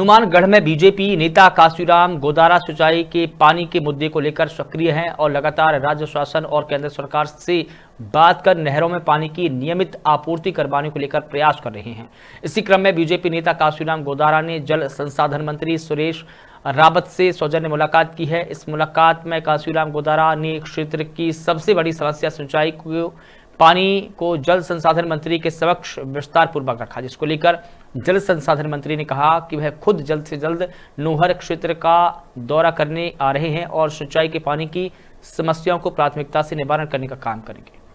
हनुमानगढ़ में बीजेपी नेता काशीराम गोदारा सिंचाई के पानी के मुद्दे को लेकर सक्रिय हैं और लगातार राज्य शासन और केंद्र सरकार से बात कर नहरों में पानी की नियमित आपूर्ति करवाने को लेकर प्रयास कर रहे हैं इसी क्रम में बीजेपी नेता काशीराम गोदारा ने जल संसाधन मंत्री सुरेश रावत से सौजन्य मुलाकात की है इस मुलाकात में काशीराम गोदारा ने क्षेत्र की सबसे बड़ी समस्या सिंचाई को पानी को जल संसाधन मंत्री के समक्ष विस्तार पूर्वक रखा जिसको लेकर जल संसाधन मंत्री ने कहा कि वह खुद जल्द से जल्द नोहर क्षेत्र का दौरा करने आ रहे हैं और सिंचाई के पानी की समस्याओं को प्राथमिकता से निवारण करने का काम करेंगे